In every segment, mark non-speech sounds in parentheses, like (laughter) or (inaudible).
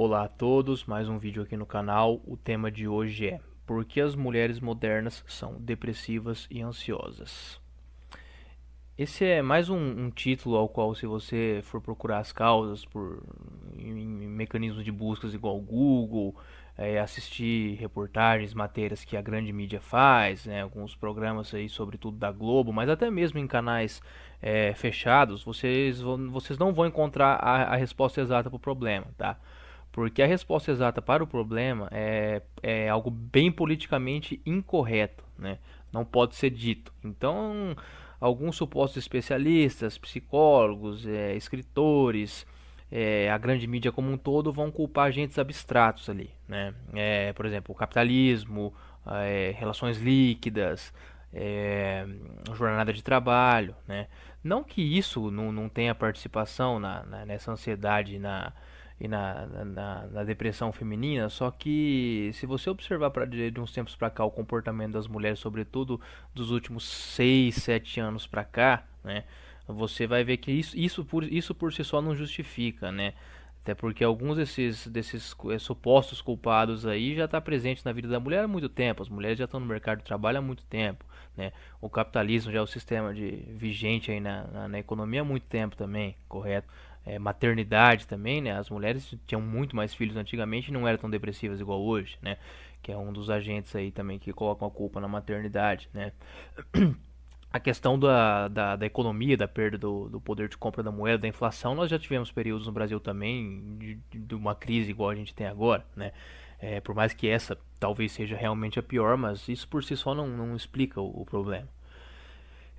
Olá a todos, mais um vídeo aqui no canal. O tema de hoje é Por que as mulheres modernas são depressivas e ansiosas? Esse é mais um, um título ao qual, se você for procurar as causas por em, em mecanismos de buscas igual Google, é, assistir reportagens, matérias que a grande mídia faz, né, alguns programas aí, sobretudo da Globo, mas até mesmo em canais é, fechados, vocês, vocês não vão encontrar a, a resposta exata para o problema, tá? Porque a resposta exata para o problema é, é algo bem politicamente incorreto, né? não pode ser dito. Então, alguns supostos especialistas, psicólogos, é, escritores, é, a grande mídia como um todo vão culpar agentes abstratos ali, né? É, por exemplo, o capitalismo, é, relações líquidas, é, jornada de trabalho, né? Não que isso não, não tenha participação na, na, nessa ansiedade, na, e na, na, na, depressão feminina, só que se você observar para de uns tempos para cá o comportamento das mulheres, sobretudo dos últimos 6, 7 anos para cá, né, você vai ver que isso, isso, por, isso por si só não justifica, né? Até porque alguns desses, desses eh, supostos culpados aí já está presente na vida da mulher há muito tempo. As mulheres já estão no mercado de trabalho há muito tempo. Né? O capitalismo já é o sistema de, vigente aí na, na, na economia há muito tempo também, correto? É, maternidade também, né? As mulheres tinham muito mais filhos antigamente e não eram tão depressivas igual hoje, né? Que é um dos agentes aí também que colocam a culpa na maternidade, né? (clears throat) A questão da, da, da economia, da perda do, do, poder de compra da moeda, da inflação, nós já tivemos períodos no Brasil também de, de uma crise igual a gente tem agora, né? É, por mais que essa talvez seja realmente a pior, mas isso por si só não, não explica o, o problema.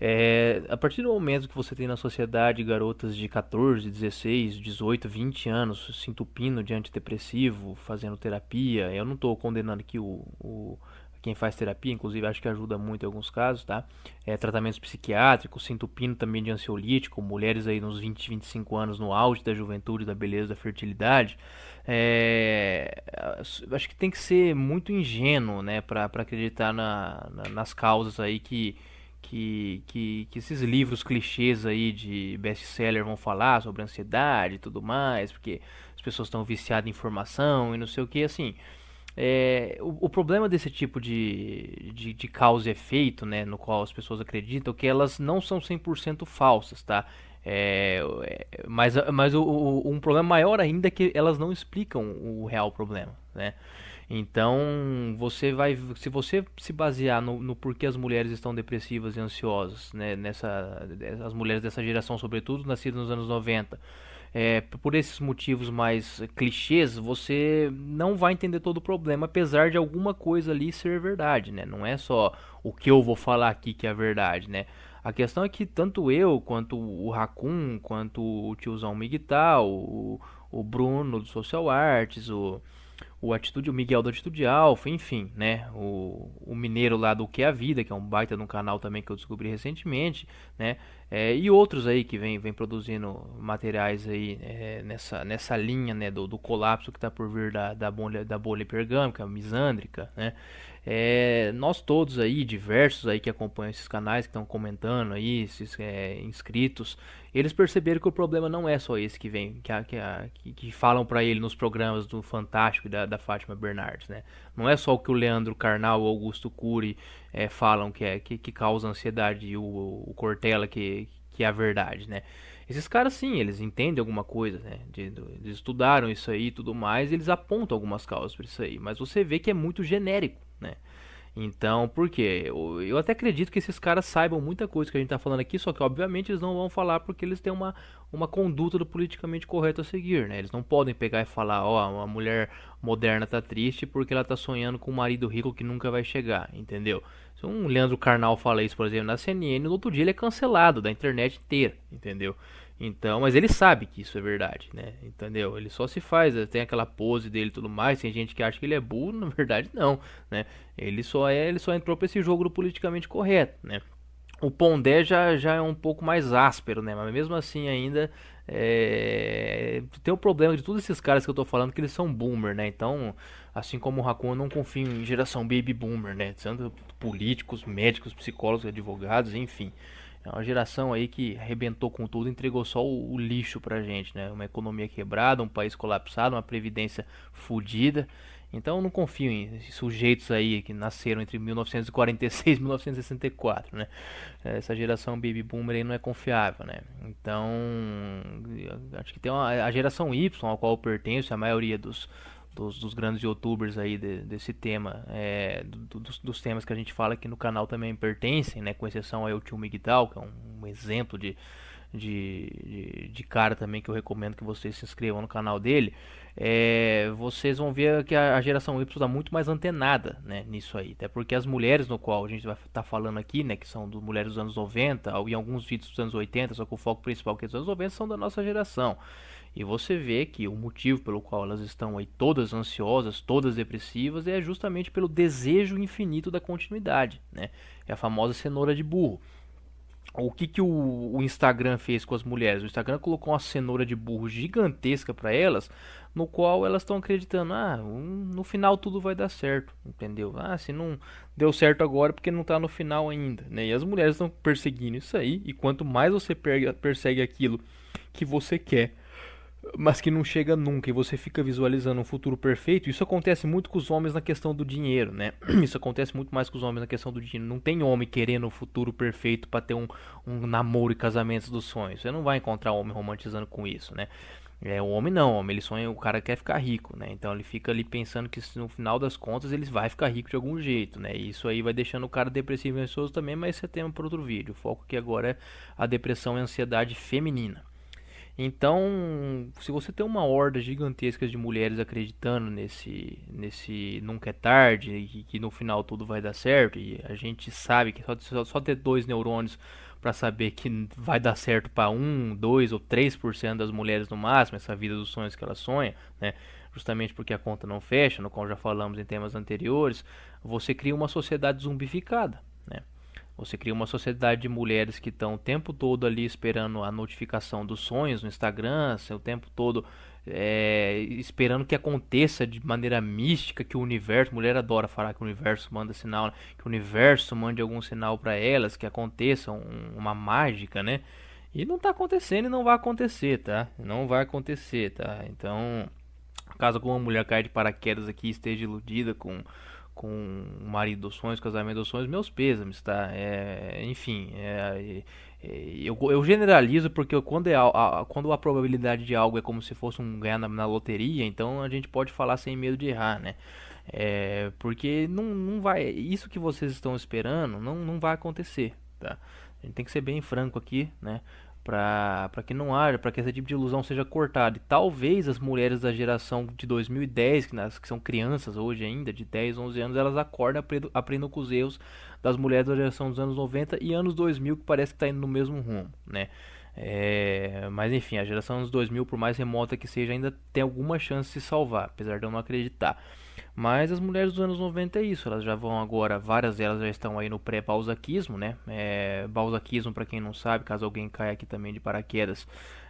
É, a partir do momento que você tem na sociedade garotas de 14, 16, 18, 20 anos se entupindo de antidepressivo, fazendo terapia, eu não estou condenando aqui o, o, quem faz terapia, inclusive acho que ajuda muito em alguns casos, tá? É, tratamentos psiquiátricos, sintopino também de ansiolítico, mulheres aí nos 20, 25 anos no auge da juventude, da beleza, da fertilidade. É, acho que tem que ser muito ingênuo, né, para acreditar na, na, nas causas aí que, que, que, que, esses livros clichês aí de best-seller vão falar sobre ansiedade e tudo mais, porque as pessoas estão viciadas em informação e não sei o que, assim... É, o, o, problema desse tipo de, de, de, causa e efeito, né, no qual as pessoas acreditam, é que elas não são 100% falsas, tá? É, é, mas mas o, o, um problema maior ainda é que elas não explicam o real problema, né? Então, você vai, se você se basear no, no porquê as mulheres estão depressivas e ansiosas, né, nessa, as mulheres dessa geração, sobretudo nascidas nos anos 90, é, por esses motivos mais clichês, você não vai entender todo o problema, apesar de alguma coisa ali ser verdade, né? Não é só o que eu vou falar aqui que é verdade, né? A questão é que tanto eu, quanto o Racun, quanto o tiozão Miguel, o, o Bruno do Social Arts, o, o Atitude, o Miguel do Atitude Alfa, enfim, né? O, o mineiro lá do Que é a Vida, que é um baita no canal também que eu descobri recentemente, né? É, e outros aí que vem, vem produzindo materiais aí é, nessa, nessa linha, né? Do, do colapso que está por vir da, da bolha, da bolha hipergâmica, misândrica, né? É, nós todos aí, diversos aí que acompanham esses canais, que estão comentando aí, esses é, inscritos, eles perceberam que o problema não é só esse que vem, que, a, que, a, que, que, falam para ele nos programas do Fantástico e da, da, Fátima Bernardes, né? Não é só o que o Leandro Carnal, o Augusto Cury é, falam que, é, que, que causa ansiedade e o, o Cortella que, que é a verdade, né? Esses caras sim, eles entendem alguma coisa, né? Eles estudaram isso aí e tudo mais, eles apontam algumas causas para isso aí, mas você vê que é muito genérico né? Então, por quê? Eu, eu, até acredito que esses caras saibam muita coisa que a gente está falando aqui, só que obviamente eles não vão falar porque eles têm uma, uma conduta do politicamente correto a seguir, né? Eles não podem pegar e falar, ó, oh, uma mulher moderna tá triste porque ela tá sonhando com um marido rico que nunca vai chegar, entendeu? Se um Leandro Carnal fala isso, por exemplo, na CNN, no outro dia ele é cancelado da internet inteira, entendeu? Então, mas ele sabe que isso é verdade, né? Entendeu? Ele só se faz, eh, tem aquela pose dele e tudo mais, tem gente que acha que ele é burro, (laughs) na verdade não, né? Ele só é, ele só entrou para esse jogo do politicamente correto, né? O Pondé já, já é um pouco mais áspero, né? Mas mesmo assim ainda é... tem o problema de todos esses caras que eu tô falando que eles são boomer, né? Então, assim como o Hakuna, eu não confio em geração baby boomer, né? Sendo políticos, médicos, psicólogos, advogados, enfim. É uma geração aí que arrebentou com tudo, entregou só o, o lixo pra gente, né? Uma economia quebrada, um país colapsado, uma previdência fodida. Então eu não confio em sujeitos aí que nasceram entre 1946 e 1964, né? Essa geração baby boomer aí não é confiável, né? Então, acho que tem uma, a geração Y, a qual eu pertenço, a maioria dos, dos, dos grandes youtubers aí de, desse tema, é, do, dos, dos, temas que a gente fala aqui no canal também pertencem, né? Com exceção ao Tio Miguel, que é um, um exemplo de, de, de, de, cara também que eu recomendo que vocês se inscrevam no canal dele, é, vocês vão ver que a, a geração Y está muito mais antenada né, nisso aí. Até porque as mulheres no qual a gente vai estar tá falando aqui, né, que são do, mulheres dos anos 90 ou em alguns vídeos dos anos 80, só que o foco principal que é dos anos 90 são da nossa geração. E você vê que o motivo pelo qual elas estão aí todas ansiosas, todas depressivas, é justamente pelo desejo infinito da continuidade, né? É a famosa cenoura de burro. O que, que o, o Instagram fez com as mulheres? O Instagram colocou uma cenoura de burro gigantesca para elas, no qual elas estão acreditando, ah, no final tudo vai dar certo, entendeu? Ah, se não deu certo agora é porque não está no final ainda, né? E as mulheres estão perseguindo isso aí, e quanto mais você persegue aquilo que você quer mas que não chega nunca e você fica visualizando um futuro perfeito, isso acontece muito com os homens na questão do dinheiro, né? (clears throat) Isso acontece muito mais com os homens na questão do dinheiro. Não tem homem querendo um futuro perfeito para ter um, um namoro e casamentos dos sonhos. Você não vai encontrar homem romantizando com isso, né? É, o homem não, o homem ele sonha, o cara quer ficar rico, né? Então ele fica ali pensando que no final das contas ele vai ficar rico de algum jeito, né? E isso aí vai deixando o cara depressivo e ansioso também, mas isso é tema para outro vídeo. O foco aqui agora é a depressão e ansiedade feminina. Então, se você tem uma horda gigantesca de mulheres acreditando nesse, nesse nunca é tarde, e que no final tudo vai dar certo, e a gente sabe que só, só ter dois neurônios para saber que vai dar certo para um, dois ou três por cento das mulheres no máximo, essa vida dos sonhos que elas sonham, né? justamente porque a conta não fecha, no qual já falamos em temas anteriores, você cria uma sociedade zumbificada. Né? Você cria uma sociedade de mulheres que estão o tempo todo ali esperando a notificação dos sonhos no Instagram, o tempo todo é, esperando que aconteça de maneira mística, que o universo, mulher adora falar que o universo manda sinal, né? que o universo mande algum sinal para elas, que aconteça um, uma mágica, né? E não tá acontecendo e não vai acontecer, tá? Não vai acontecer, tá? Então, caso alguma mulher caia de paraquedas aqui esteja iludida com com o marido dos sonhos, casamento dos sonhos, meus pêsames, tá? É, enfim, é, é, eu, eu, generalizo porque quando, é a, a, quando a probabilidade de algo é como se fosse um ganhar na, na loteria, então a gente pode falar sem medo de errar, né? É, porque não, não vai, isso que vocês estão esperando não, não vai acontecer, tá? A gente tem que ser bem franco aqui, né? para que não haja, para que esse tipo de ilusão seja cortada. E talvez as mulheres da geração de 2010, que, nas, que são crianças hoje ainda, de 10, 11 anos, elas acordam, aprendendo aprendam com os erros das mulheres da geração dos anos 90 e anos 2000, que parece que está indo no mesmo rumo, né? É, mas enfim, a geração dos 2000, por mais remota que seja, ainda tem alguma chance de se salvar, apesar de eu não acreditar. Mas as mulheres dos anos 90 é isso, elas já vão agora, várias delas já estão aí no pré-balzaquismo, né? É, balzaquismo, para quem não sabe, caso alguém caia aqui também de paraquedas,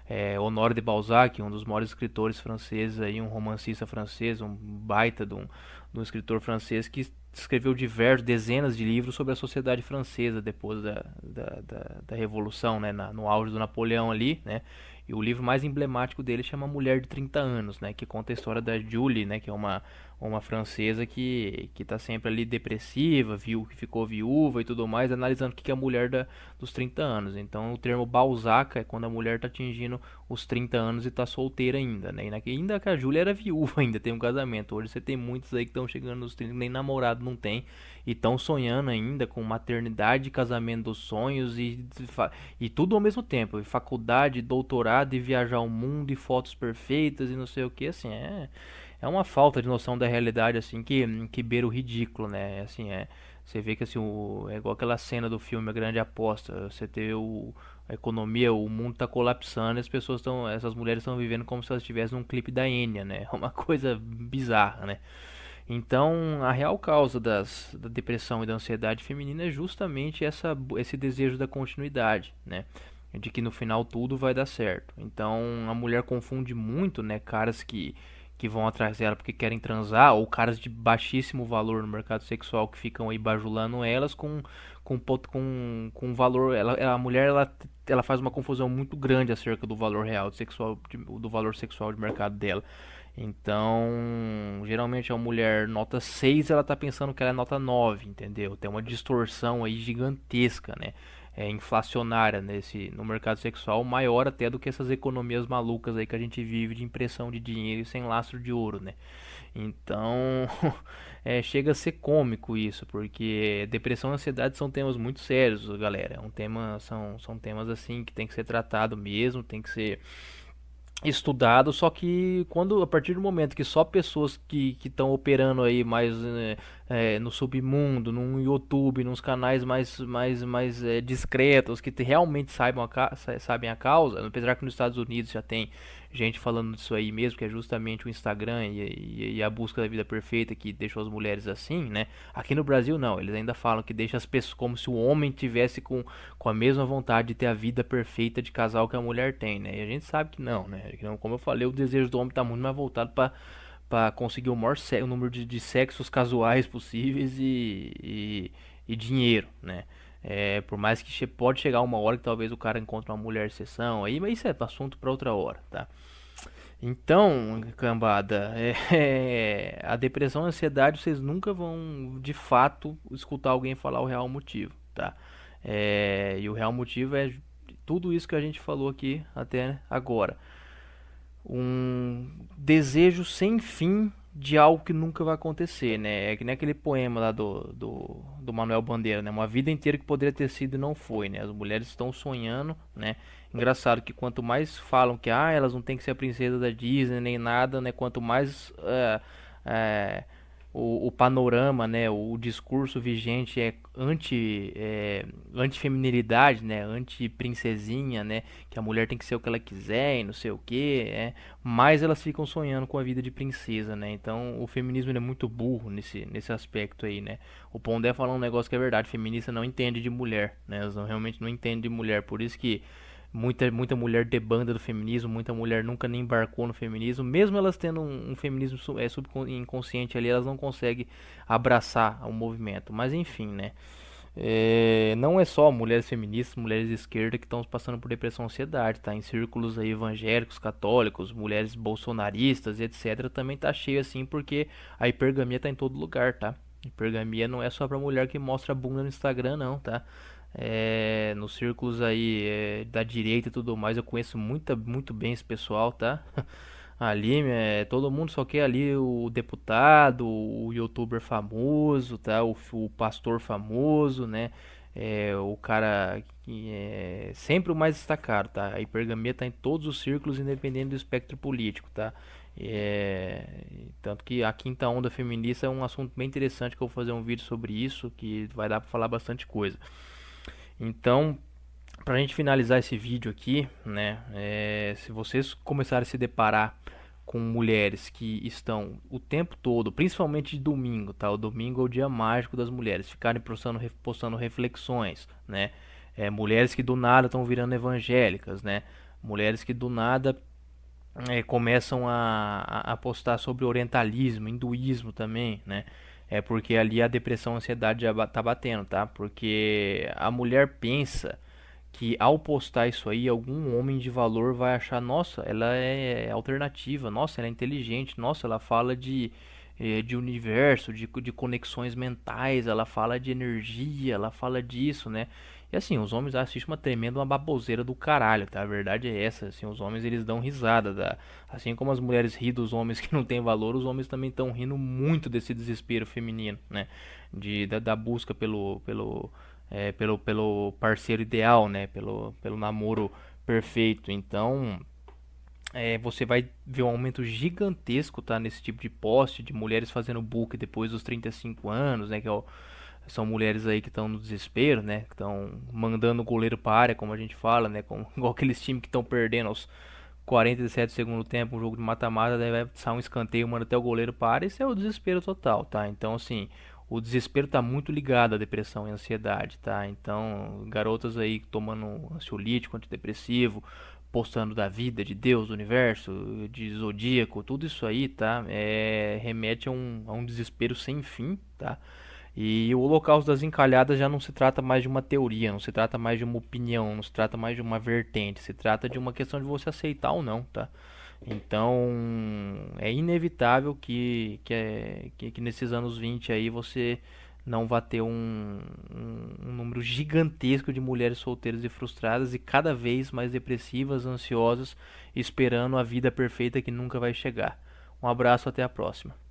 é, Honor de Balzac, um dos maiores escritores franceses, aí, um romancista francês, um baita de um, um escritor francês que escreveu diversos, dezenas de livros sobre a sociedade francesa depois da, da, da, da Revolução, né, na, no auge do Napoleão ali, né, e o livro mais emblemático dele chama Mulher de 30 Anos, né, que conta a história da Julie, né, que é uma, uma francesa que que está sempre ali depressiva, viu que ficou viúva e tudo mais, analisando o que é a mulher da, dos 30 anos. Então o termo Balzac é quando a mulher está atingindo os 30 anos e tá solteira ainda, né? E ainda que a Júlia era viúva, (laughs) ainda tem um casamento. Hoje você tem muitos aí que estão chegando nos 30, nem namorado não tem, e tão sonhando ainda com maternidade, casamento dos sonhos e, e tudo ao mesmo tempo. E faculdade, doutorado e viajar o mundo e fotos perfeitas e não sei o que, assim, é é uma falta de noção da realidade, assim, que, que beira o ridículo, né? Assim, é, você vê que, assim, o, é igual aquela cena do filme A Grande Aposta. Você tem o, a economia, o mundo está colapsando, as pessoas estão, essas mulheres estão vivendo como se elas estivessem num clipe da Enya, né? (laughs) Uma coisa bizarra, né? Então, a real causa das, da depressão e da ansiedade feminina é justamente essa, esse desejo da continuidade, né? De que no final tudo vai dar certo. Então, a mulher confunde muito, né? Caras que, que vão atrás dela porque querem transar, ou caras de baixíssimo valor no mercado sexual que ficam aí bajulando elas com, com, com, com valor. Ela, a mulher ela, ela faz uma confusão muito grande acerca do valor real, do, sexual, do valor sexual de mercado dela. Então, geralmente a mulher nota 6, ela tá pensando que ela é nota 9, entendeu? Tem uma distorção aí gigantesca, né? É inflacionária nesse no mercado sexual, maior até do que essas economias malucas aí que a gente vive de impressão de dinheiro sem lastro de ouro, né? Então, (laughs) é, chega a ser cômico isso, porque depressão e ansiedade são temas muito sérios, galera. É um tema, são, são temas assim que tem que ser tratado mesmo, tem que ser estudado, só que quando a partir do momento que só pessoas que estão operando aí mais né, é, no submundo, no YouTube, nos canais mais mais mais é, discretos que realmente saibam a, sabem a causa, apesar que nos Estados Unidos já tem gente falando disso aí mesmo, que é justamente o Instagram e, e, e, a busca da vida perfeita que deixou as mulheres assim, né? Aqui no Brasil não, eles ainda falam que deixa as pessoas como se o homem tivesse com, com a mesma vontade de ter a vida perfeita de casal que a mulher tem, né? E a gente sabe que não, né? Como eu falei, o desejo do homem está muito mais voltado para para conseguir o maior o número de, de, sexos casuais possíveis e, e, e dinheiro, né? É, por mais que pode chegar uma hora que talvez o cara encontre uma mulher sessão aí, mas isso é assunto para outra hora, tá? Então, cambada, é, (laughs) é, a depressão e a ansiedade vocês nunca vão de fato escutar alguém falar o real motivo, tá? É, e o real motivo é tudo isso que a gente falou aqui até agora. Um desejo sem fim de algo que nunca vai acontecer, né? É que nem aquele poema lá do, do do Manuel Bandeira, né? Uma vida inteira que poderia ter sido e não foi, né? As mulheres estão sonhando, né? Engraçado que quanto mais falam que ah, elas não têm que ser a princesa da Disney nem nada, né? Quanto mais ah, é, é, o, o panorama, né, o, o, discurso vigente é anti é, antifeminilidade, né, anti princesinha, né, que a mulher tem que ser o que ela quiser e não sei o que, é, mas elas ficam sonhando com a vida de princesa, né? Então o feminismo é muito burro nesse, nesse aspecto aí, né? O Pondé falou um negócio que é verdade, feminista não entende de mulher, né? Elas não, realmente não entendem de mulher, por isso que muita, muita mulher debanda do feminismo, muita mulher nunca nem embarcou no feminismo, mesmo elas tendo um, um feminismo sub, é, subconsciente ali, elas não conseguem abraçar o movimento. Mas enfim, né? É, não é só mulheres feministas, mulheres de esquerda que estão passando por depressão e ansiedade, tá? Em círculos aí evangélicos, católicos, mulheres bolsonaristas, etc. Também tá cheio assim porque a hipergamia tá em todo lugar, tá? Hipergamia não é só pra mulher que mostra a bunda no Instagram, não, tá? é, nos círculos aí é, da direita e tudo mais, eu conheço muita, muito bem esse pessoal, tá? Ali, (laughs) é, todo mundo só quer ali o deputado, o youtuber famoso, tá? O, o pastor famoso, né? É, o cara que é sempre o mais destacado, tá? A hipergamia tá em todos os círculos, independente do espectro político, tá? É, tanto que a quinta onda feminista é um assunto bem interessante que eu vou fazer um vídeo sobre isso, que vai dar para falar bastante coisa. Então, para a gente finalizar esse vídeo aqui, né, é, se vocês começarem a se deparar com mulheres que estão o tempo todo, principalmente de domingo, tá? O domingo é o dia mágico das mulheres, ficarem postando, postando reflexões, né? É, mulheres que do nada estão virando evangélicas, né? Mulheres que do nada é, começam a, a, postar sobre orientalismo, hinduísmo também, né? é porque ali a depressão, a ansiedade já tá batendo, tá? Porque a mulher pensa que ao postar isso aí, algum homem de valor vai achar, nossa, ela é alternativa, nossa, ela é inteligente, nossa, ela fala de, eh, de universo, de, de conexões mentais, ela fala de energia, ela fala disso, né? E assim, os homens assistem uma tremenda uma baboseira do caralho, tá? A verdade é essa, assim, os homens eles dão risada, tá? Assim como as mulheres riem dos homens (laughs) que não têm valor, os homens também estão rindo muito desse desespero feminino, né? De, da, da busca pelo, pelo, é, pelo, pelo parceiro ideal, né? Pelo, pelo namoro perfeito. Então, é, você vai ver um aumento gigantesco, tá? Nesse tipo de poste, de mulheres fazendo book depois dos 35 anos, né? Que é o são mulheres aí que estão no desespero, né? Que estão mandando o goleiro para a área, como a gente fala, né? Com (laughs) igual aqueles times que estão perdendo aos 47 segundos do tempo, um jogo de mata-mata, daí vai sair um escanteio, manda até o goleiro para a área. Isso é o desespero total, tá? Então, assim, o desespero tá muito ligado à depressão e ansiedade, tá? Então, garotas aí tomando ansiolítico, antidepressivo, postando da vida, de Deus, do universo, de zodíaco, tudo isso aí, tá? É, remete a um, a um desespero sem fim, tá? E o Holocausto das Encalhadas já não se trata mais de uma teoria, não se trata mais de uma opinião, não se trata mais de uma vertente, se trata de uma questão de você aceitar ou não, tá? Então é inevitável que, que, é, que, que nesses anos 20 aí você não vá ter um, um, um, número gigantesco de mulheres solteiras e frustradas e cada vez mais depressivas, ansiosas, esperando a vida perfeita que nunca vai chegar. Um abraço, até a próxima.